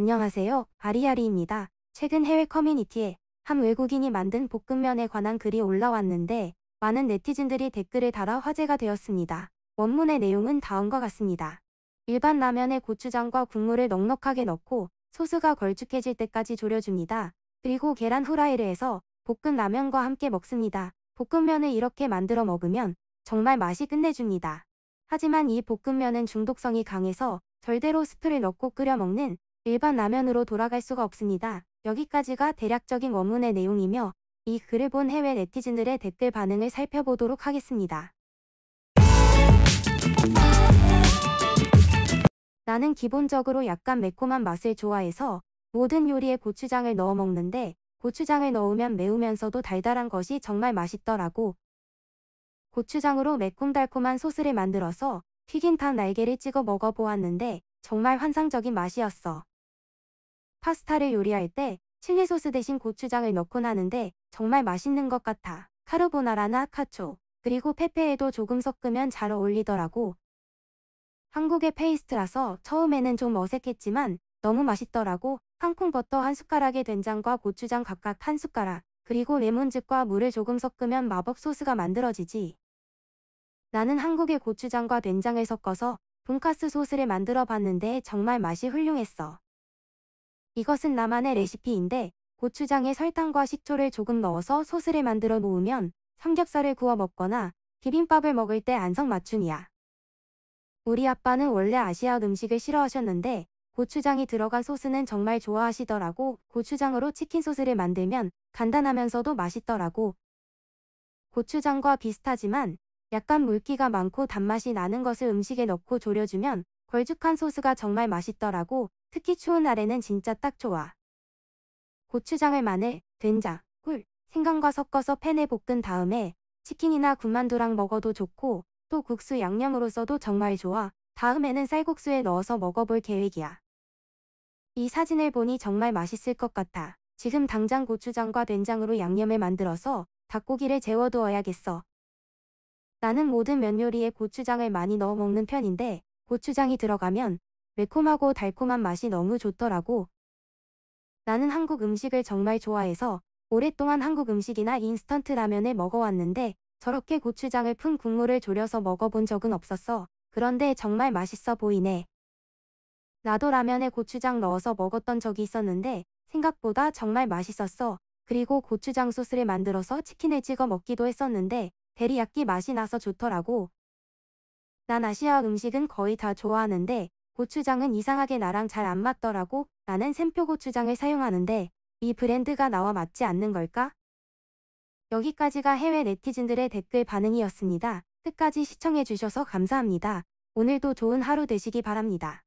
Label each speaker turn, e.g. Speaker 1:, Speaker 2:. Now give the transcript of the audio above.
Speaker 1: 안녕하세요. 아리아리입니다. 최근 해외 커뮤니티에 한 외국인이 만든 볶음면에 관한 글이 올라왔는데 많은 네티즌들이 댓글을 달아 화제가 되었습니다. 원문의 내용은 다음과 같습니다. 일반 라면에 고추장과 국물을 넉넉하게 넣고 소스가 걸쭉해질 때까지 졸여줍니다. 그리고 계란 후라이를 해서 볶은 라면과 함께 먹습니다. 볶음면을 이렇게 만들어 먹으면 정말 맛이 끝내줍니다. 하지만 이 볶음면은 중독성이 강해서 절대로 스프를 넣고 끓여 먹는 일반 라면으로 돌아갈 수가 없습니다. 여기까지가 대략적인 원문의 내용이며 이 글을 본 해외 네티즌들의 댓글 반응을 살펴보도록 하겠습니다. 나는 기본적으로 약간 매콤한 맛을 좋아해서 모든 요리에 고추장을 넣어 먹는데 고추장을 넣으면 매우면서도 달달한 것이 정말 맛있더라고. 고추장으로 매콤달콤한 소스를 만들어서 튀긴 닭 날개를 찍어 먹어보았는데 정말 환상적인 맛이었어. 파스타를 요리할 때 칠리소스 대신 고추장을 넣곤 하는데 정말 맛있는 것 같아. 카르보나라나 카초, 그리고 페페에도 조금 섞으면 잘 어울리더라고. 한국의 페이스트라서 처음에는 좀 어색했지만 너무 맛있더라고. 탕콩버터 한 숟가락에 된장과 고추장 각각 한 숟가락, 그리고 레몬즙과 물을 조금 섞으면 마법 소스가 만들어지지. 나는 한국의 고추장과 된장을 섞어서 돈카스 소스를 만들어 봤는데 정말 맛이 훌륭했어. 이것은 나만의 레시피인데 고추장에 설탕과 식초를 조금 넣어서 소스를 만들어 놓으면 삼겹살을 구워 먹거나 비빔밥을 먹을 때 안성맞춤이야. 우리 아빠는 원래 아시아 음식을 싫어하셨는데 고추장이 들어간 소스는 정말 좋아하시더라고 고추장으로 치킨 소스를 만들면 간단하면서도 맛있더라고. 고추장과 비슷하지만 약간 물기가 많고 단맛이 나는 것을 음식에 넣고 졸여주면 걸쭉한 소스가 정말 맛있더라고. 특히 추운 날에는 진짜 딱 좋아. 고추장을 마늘, 된장, 꿀, 생강과 섞어서 팬에 볶은 다음에 치킨이나 군만두랑 먹어도 좋고 또 국수 양념으로 써도 정말 좋아. 다음에는 쌀국수에 넣어서 먹어볼 계획이야. 이 사진을 보니 정말 맛있을 것 같아. 지금 당장 고추장과 된장으로 양념을 만들어서 닭고기를 재워두어야겠어. 나는 모든 면 요리에 고추장을 많이 넣어 먹는 편인데 고추장이 들어가면 매콤하고 달콤한 맛이 너무 좋더라고. 나는 한국 음식을 정말 좋아해서 오랫동안 한국 음식이나 인스턴트 라면을 먹어왔는데 저렇게 고추장을 푼 국물을 졸여서 먹어본 적은 없었어. 그런데 정말 맛있어 보이네. 나도 라면에 고추장 넣어서 먹었던 적이 있었는데 생각보다 정말 맛있었어. 그리고 고추장 소스를 만들어서 치킨을 찍어 먹기도 했었는데 데리야끼 맛이 나서 좋더라고. 난 아시아 음식은 거의 다 좋아하는데 고추장은 이상하게 나랑 잘 안 맞더라고 라는 샘표 고추장을 사용하는데 이 브랜드가 나와 맞지 않는 걸까? 여기까지가 해외 네티즌들의 댓글 반응이었습니다. 끝까지 시청해주셔서 감사합니다. 오늘도 좋은 하루 되시기 바랍니다.